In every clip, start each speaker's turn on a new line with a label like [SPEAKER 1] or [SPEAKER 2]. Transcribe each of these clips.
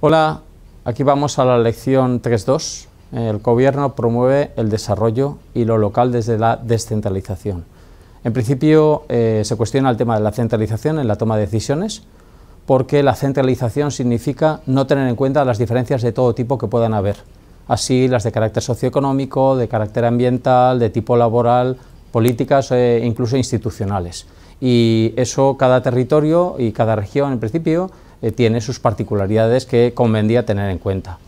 [SPEAKER 1] Hola, aquí vamos a la lección 3.2. El gobierno promueve el desarrollo y lo local desde la descentralización. En principio eh, se cuestiona el tema de la centralización en la toma de decisiones, porque la centralización significa no tener en cuenta las diferencias de todo tipo que puedan haber, así las de carácter socioeconómico, de carácter ambiental, de tipo laboral, políticas e incluso institucionales. Y eso cada territorio y cada región en principio eh, tiene sus particularidades que convendría tener en cuenta.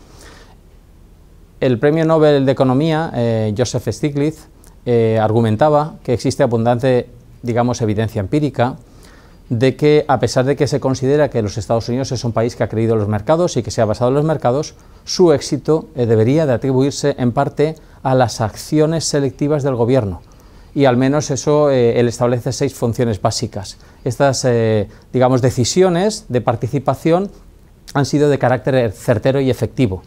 [SPEAKER 1] El premio Nobel de Economía, eh, Joseph Stiglitz, eh, argumentaba que existe abundante, digamos, evidencia empírica de que, a pesar de que se considera que los Estados Unidos es un país que ha creído en los mercados y que se ha basado en los mercados, su éxito debería de atribuirse en parte a las acciones selectivas del gobierno, y al menos eso eh, él establece seis funciones básicas. Estas, eh, digamos, decisiones de participación han sido de carácter certero y efectivo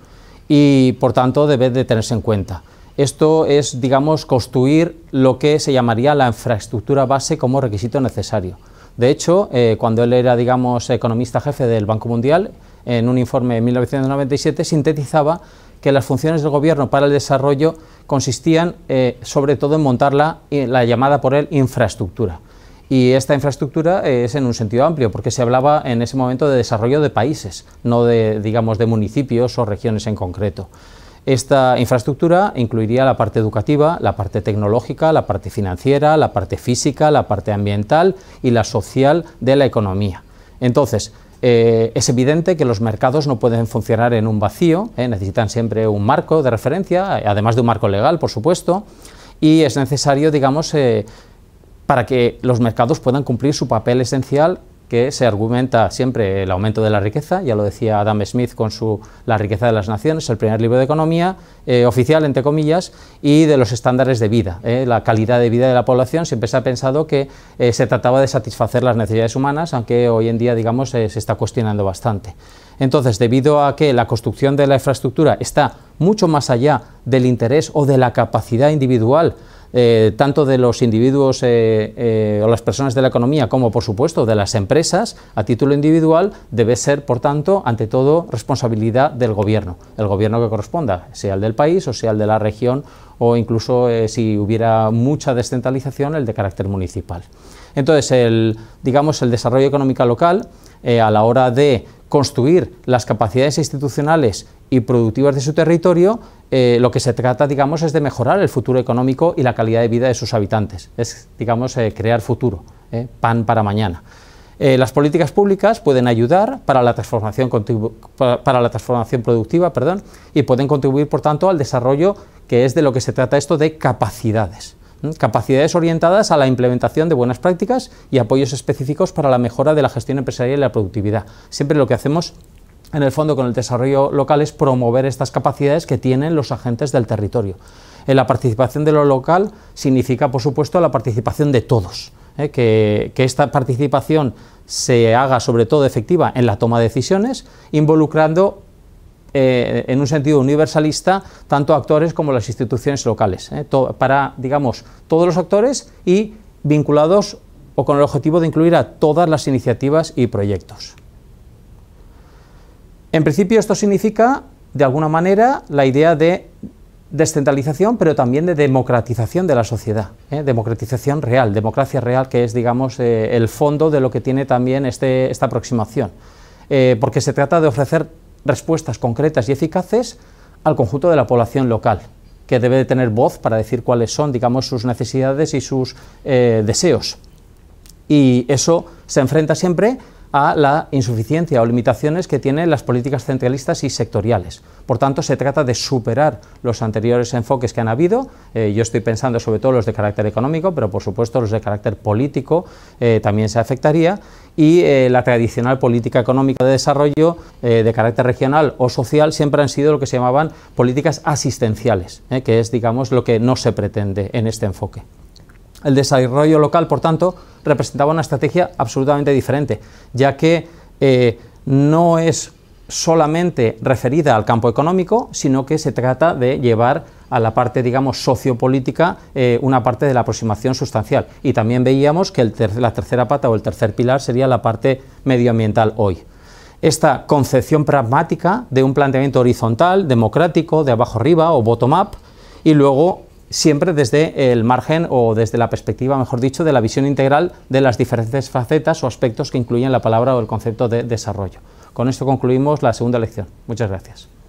[SPEAKER 1] y, por tanto, debe de tenerse en cuenta. Esto es, digamos, construir lo que se llamaría la infraestructura base como requisito necesario. De hecho, eh, cuando él era, digamos, economista jefe del Banco Mundial, en un informe de 1997 sintetizaba que las funciones del gobierno para el desarrollo consistían eh, sobre todo en montar eh, la, llamada por él infraestructura. Y esta infraestructura eh, es en un sentido amplio, porque se hablaba en ese momento de desarrollo de países, no de, digamos, de municipios o regiones en concreto. Esta infraestructura incluiría la parte educativa, la parte tecnológica, la parte financiera, la parte física, la parte ambiental y la social de la economía. Entonces, eh, es evidente que los mercados no pueden funcionar en un vacío, ¿eh? necesitan siempre un marco de referencia, además de un marco legal, por supuesto, y es necesario, digamos, eh, para que los mercados puedan cumplir su papel esencial que se argumenta siempre el aumento de la riqueza, ya lo decía Adam Smith con su La riqueza de las naciones, el primer libro de economía eh, oficial, entre comillas, y de los estándares de vida, eh, la calidad de vida de la población, siempre se ha pensado que eh, se trataba de satisfacer las necesidades humanas, aunque hoy en día, digamos, se está cuestionando bastante. Entonces, debido a que la construcción de la infraestructura está mucho más allá del interés o de la capacidad individual eh, tanto de los individuos eh, eh, o las personas de la economía como, por supuesto, de las empresas a título individual debe ser, por tanto, ante todo, responsabilidad del gobierno, el gobierno que corresponda, sea el del país o sea el de la región o incluso si hubiera mucha descentralización, el de carácter municipal. Entonces, el, digamos, el desarrollo económico local, a la hora de construir las capacidades institucionales y productivas de su territorio, eh, lo que se trata, digamos, es de mejorar el futuro económico y la calidad de vida de sus habitantes. Es, digamos, eh, crear futuro, eh, pan para mañana. las políticas públicas pueden ayudar para la transformación, la transformación productiva perdón, y pueden contribuir, por tanto, al desarrollo, que es de lo que se trata esto de capacidades capacidades orientadas a la implementación de buenas prácticas y apoyos específicos para la mejora de la gestión empresarial y la productividad. Siempre lo que hacemos en el fondo con el desarrollo local es promover estas capacidades que tienen los agentes del territorio. Eh, la participación de lo local significa, por supuesto, la participación de todos, eh, que, esta participación se haga sobre todo efectiva en la toma de decisiones, involucrando eh, en un sentido universalista tanto actores como las instituciones locales, para, digamos, todos los actores y vinculados o con el objetivo de incluir a todas las iniciativas y proyectos. En principio esto significa, de alguna manera, la idea de descentralización, pero también de democratización de la sociedad, ¿eh? democratización real, democracia real, que es, digamos, eh, el fondo de lo que tiene también este, esta aproximación, eh, porque se trata de ofrecer respuestas concretas y eficaces al conjunto de la población local, que debe de tener voz para decir cuáles son, digamos, sus necesidades y sus deseos. Y eso se enfrenta siempre a la insuficiencia o limitaciones que tienen las políticas centralistas y sectoriales. Por tanto, se trata de superar los anteriores enfoques que han habido. Eh, yo estoy pensando sobre todo los de carácter económico, pero por supuesto los de carácter político eh, también se afectaría. Y eh, la tradicional política económica de desarrollo de carácter regional o social siempre han sido lo que se llamaban políticas asistenciales, que es, digamos, lo que no se pretende en este enfoque. El desarrollo local, por tanto, representaba una estrategia absolutamente diferente, ya que eh, no es solamente referida al campo económico, sino que se trata de llevar a la parte, digamos, sociopolítica eh, una parte de la aproximación sustancial. Y también veíamos que la tercera pata o el tercer pilar sería la parte medioambiental hoy. Esta concepción pragmática de un planteamiento horizontal, democrático, de abajo arriba o bottom-up, y luego siempre desde el margen o desde la perspectiva, mejor dicho, de la visión integral de las diferentes facetas o aspectos que incluyen la palabra o el concepto de desarrollo. Con esto concluimos la segunda lección. Muchas gracias.